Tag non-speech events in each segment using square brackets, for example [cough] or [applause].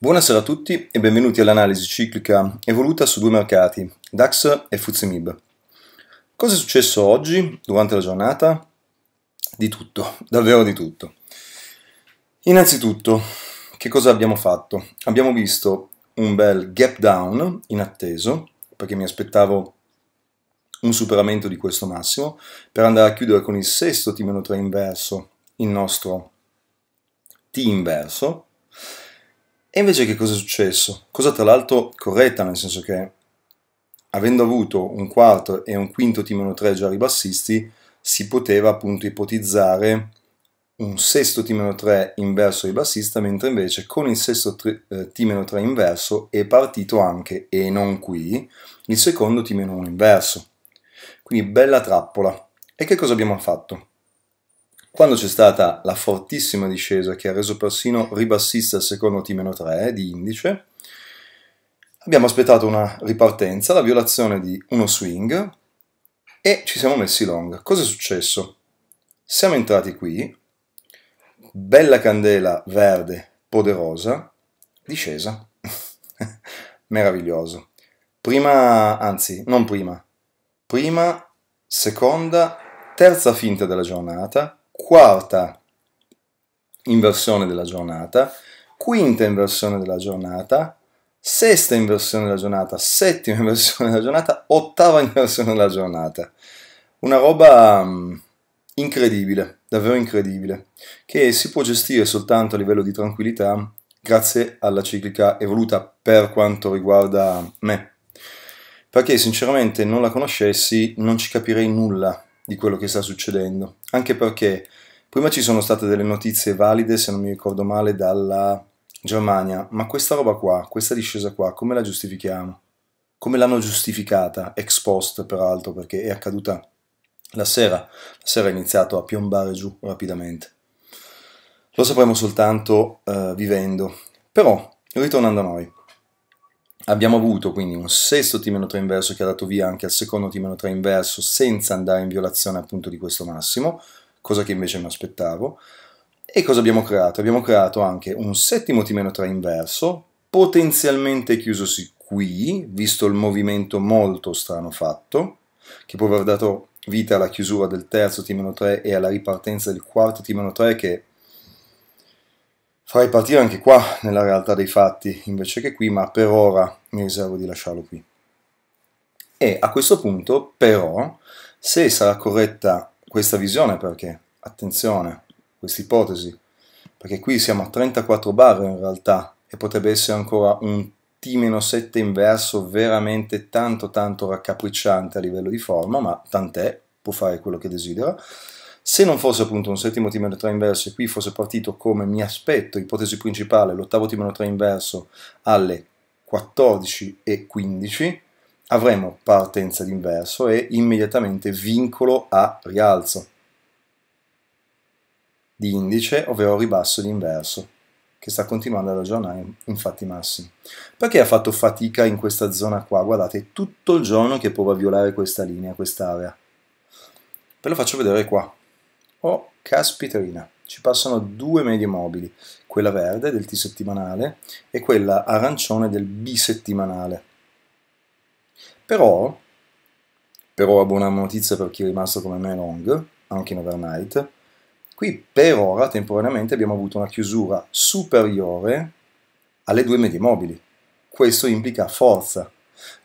Buonasera a tutti e benvenuti all'analisi ciclica evoluta su due mercati, DAX e FUZIMIB. Cosa è successo oggi, durante la giornata? Di tutto, [laughs] davvero di tutto. Innanzitutto, che cosa abbiamo fatto? Abbiamo visto un bel gap down inatteso, perché mi aspettavo un superamento di questo massimo, per andare a chiudere con il sesto T-3 inverso, il nostro T inverso, e invece che cosa è successo? Cosa tra l'altro corretta, nel senso che avendo avuto un quarto e un quinto t 3 già ribassisti, si poteva appunto ipotizzare un sesto t 3 inverso ribassista, mentre invece con il sesto t 3 eh, inverso è partito anche, e non qui, il secondo t 1 inverso. Quindi bella trappola. E che cosa abbiamo fatto? Quando c'è stata la fortissima discesa che ha reso persino ribassista il secondo T 3 eh, di indice, abbiamo aspettato una ripartenza, la violazione di uno swing e ci siamo messi long. Cosa è successo? Siamo entrati qui, bella candela verde poderosa, discesa. [laughs] Meraviglioso. Prima, anzi, non prima, prima, seconda, terza finta della giornata quarta inversione della giornata, quinta inversione della giornata, sesta inversione della giornata, settima inversione della giornata, ottava inversione della giornata. Una roba um, incredibile, davvero incredibile, che si può gestire soltanto a livello di tranquillità grazie alla ciclica evoluta per quanto riguarda me. Perché sinceramente non la conoscessi non ci capirei nulla di quello che sta succedendo, anche perché prima ci sono state delle notizie valide, se non mi ricordo male, dalla Germania, ma questa roba qua, questa discesa qua, come la giustifichiamo? Come l'hanno giustificata, ex post peraltro, perché è accaduta la sera, la sera è iniziato a piombare giù rapidamente. Lo sapremo soltanto eh, vivendo. Però, ritornando a noi, Abbiamo avuto quindi un sesto T-3 inverso che ha dato via anche al secondo T-3 inverso senza andare in violazione appunto di questo massimo, cosa che invece mi aspettavo. E cosa abbiamo creato? Abbiamo creato anche un settimo T-3 inverso, potenzialmente chiusosi qui, visto il movimento molto strano fatto, che può aver dato vita alla chiusura del terzo T-3 e alla ripartenza del quarto T-3 che farei partire anche qua nella realtà dei fatti invece che qui, ma per ora mi riservo di lasciarlo qui. E a questo punto, però, se sarà corretta questa visione, perché, attenzione, questa ipotesi, perché qui siamo a 34 bar in realtà, e potrebbe essere ancora un T-7 inverso veramente tanto tanto raccapricciante a livello di forma, ma tant'è, può fare quello che desidera. Se non fosse appunto un settimo T-3 inverso e qui fosse partito come mi aspetto, ipotesi principale, l'ottavo T-3 inverso alle 14 e 15 avremo partenza d'inverso e immediatamente vincolo a rialzo di indice, ovvero ribasso d'inverso, che sta continuando ad aggiornare infatti massimi. Perché ha fatto fatica in questa zona qua? Guardate, tutto il giorno che prova a violare questa linea, quest'area. Ve lo faccio vedere qua. Oh, caspiterina ci passano due medie mobili, quella verde del T-settimanale e quella arancione del B-settimanale. Però, però buona notizia per chi è rimasto come me long, anche in overnight, qui per ora temporaneamente abbiamo avuto una chiusura superiore alle due medie mobili. Questo implica forza,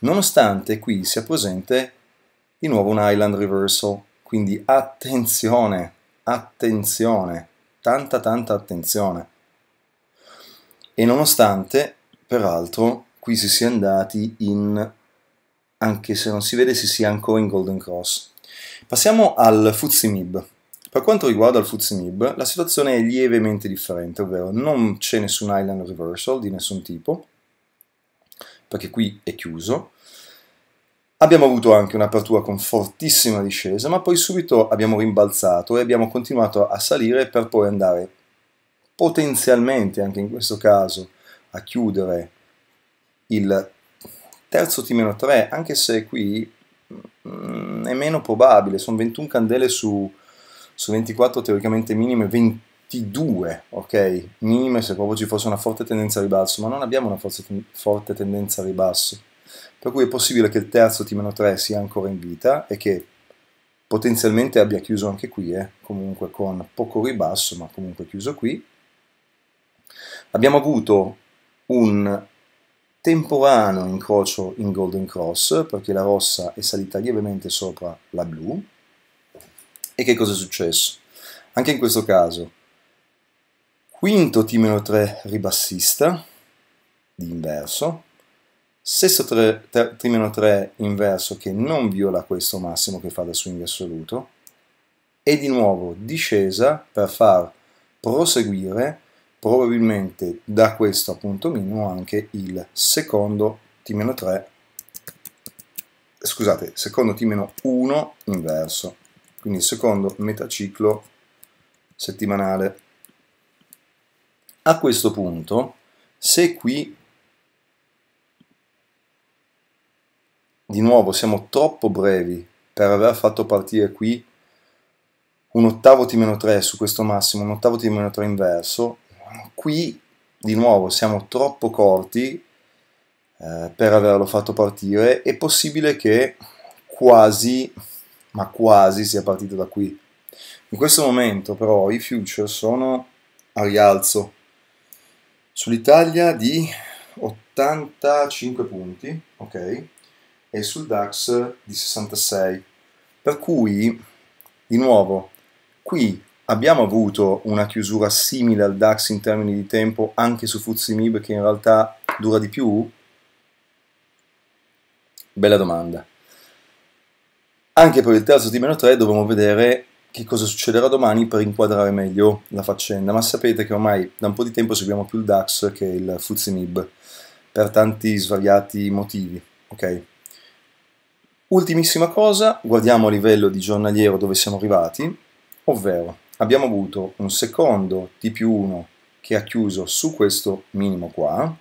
nonostante qui sia presente di nuovo un island reversal. Quindi attenzione, attenzione tanta tanta attenzione. E nonostante, peraltro, qui si sia andati in, anche se non si vede, si sia ancora in Golden Cross. Passiamo al Fuzimib. Per quanto riguarda il Fuzimib, la situazione è lievemente differente, ovvero non c'è nessun island reversal di nessun tipo, perché qui è chiuso, Abbiamo avuto anche un'apertura con fortissima discesa, ma poi subito abbiamo rimbalzato e abbiamo continuato a salire per poi andare potenzialmente, anche in questo caso, a chiudere il terzo T-3, anche se qui mh, mm, è meno probabile, sono 21 candele su, su 24 teoricamente minime, 22, ok? Minime se proprio ci fosse una forte tendenza a ribasso, ma non abbiamo una forte, forte tendenza a ribasso per cui è possibile che il terzo T-3 sia ancora in vita e che potenzialmente abbia chiuso anche qui, eh? comunque con poco ribasso, ma comunque chiuso qui. Abbiamo avuto un temporaneo incrocio in Golden Cross, perché la rossa è salita lievemente sopra la blu. E che cosa è successo? Anche in questo caso, quinto T-3 ribassista, di inverso, Stesso tre, tre, trimeno 3 inverso che non viola questo massimo che fa da swing assoluto e di nuovo discesa per far proseguire probabilmente da questo appunto minimo anche il secondo T-3 scusate, secondo T-1 inverso quindi il secondo metaciclo settimanale a questo punto se qui di nuovo siamo troppo brevi per aver fatto partire qui un ottavo T-3 su questo massimo, un ottavo T-3 inverso. Qui di nuovo siamo troppo corti eh, per averlo fatto partire. È possibile che quasi, ma quasi sia partito da qui. In questo momento però i future sono a rialzo sull'Italia di 85 punti, ok? e sul DAX di 66. Per cui, di nuovo, qui abbiamo avuto una chiusura simile al DAX in termini di tempo anche su Fuzimib che in realtà dura di più? Bella domanda. Anche per il terzo di meno 3 dovremo vedere che cosa succederà domani per inquadrare meglio la faccenda, ma sapete che ormai da un po' di tempo seguiamo più il DAX che il Fuzimib per tanti svariati motivi, ok? Ultimissima cosa, guardiamo a livello di giornaliero dove siamo arrivati, ovvero abbiamo avuto un secondo T più 1 che ha chiuso su questo minimo qua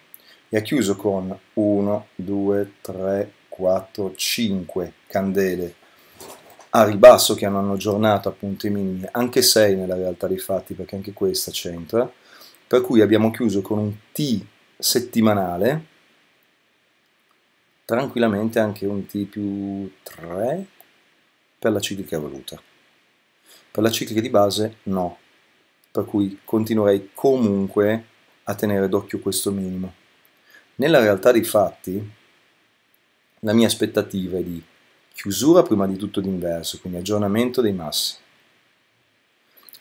e ha chiuso con 1, 2, 3, 4, 5 candele a ribasso che hanno aggiornato appunto i minimi, anche 6 nella realtà dei fatti perché anche questa c'entra, per cui abbiamo chiuso con un T settimanale tranquillamente anche un T più 3 per la ciclica evoluta. Per la ciclica di base no, per cui continuerei comunque a tenere d'occhio questo minimo. Nella realtà dei fatti, la mia aspettativa è di chiusura prima di tutto d'inverso, quindi aggiornamento dei massi.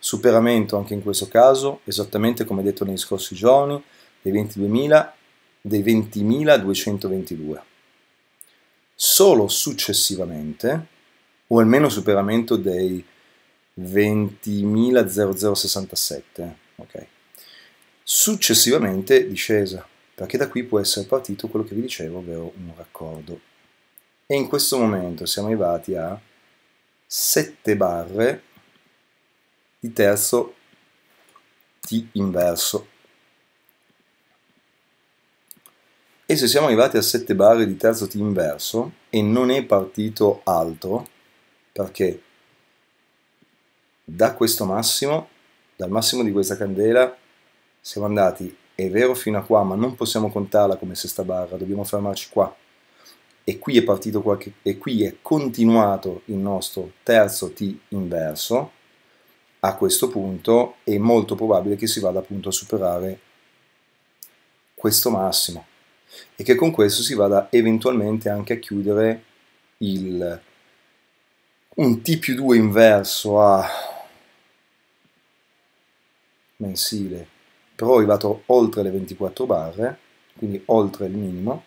Superamento anche in questo caso, esattamente come detto negli scorsi giorni, dei 22.000, dei 20.222 solo successivamente, o almeno superamento dei 20.0067, ok? Successivamente discesa, perché da qui può essere partito quello che vi dicevo, ovvero un raccordo. E in questo momento siamo arrivati a 7 barre di terzo T inverso. E se siamo arrivati a 7 barre di terzo T inverso e non è partito altro, perché da questo massimo, dal massimo di questa candela, siamo andati, è vero fino a qua, ma non possiamo contarla come sesta barra, dobbiamo fermarci qua. E qui è partito qualche, e qui è continuato il nostro terzo T inverso, a questo punto è molto probabile che si vada appunto a superare questo massimo e che con questo si vada eventualmente anche a chiudere il, un T più 2 inverso a mensile, però arrivato oltre le 24 barre, quindi oltre il minimo,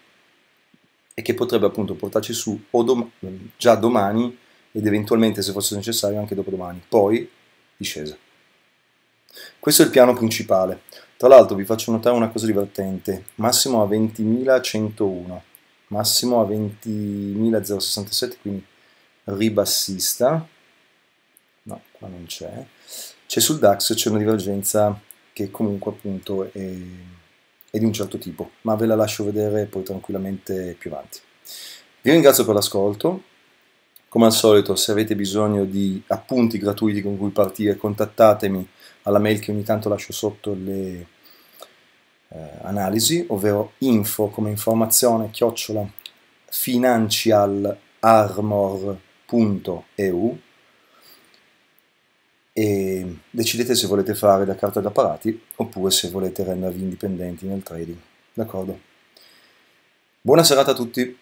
e che potrebbe appunto portarci su dom già domani ed eventualmente se fosse necessario anche dopodomani, poi discesa. Questo è il piano principale. Tra l'altro vi faccio notare una cosa divertente, massimo a 20.101, massimo a 20.067, quindi ribassista, no, qua non c'è, c'è sul DAX c'è una divergenza che comunque appunto è, è di un certo tipo, ma ve la lascio vedere poi tranquillamente più avanti. Vi ringrazio per l'ascolto, come al solito, se avete bisogno di appunti gratuiti con cui partire, contattatemi alla mail che ogni tanto lascio sotto le, eh, analisi, ovvero info come informazione chiocciola financialarmor.eu e decidete se volete fare da carta da parati oppure se volete rendervi indipendenti nel trading. D'accordo? Buona serata a tutti!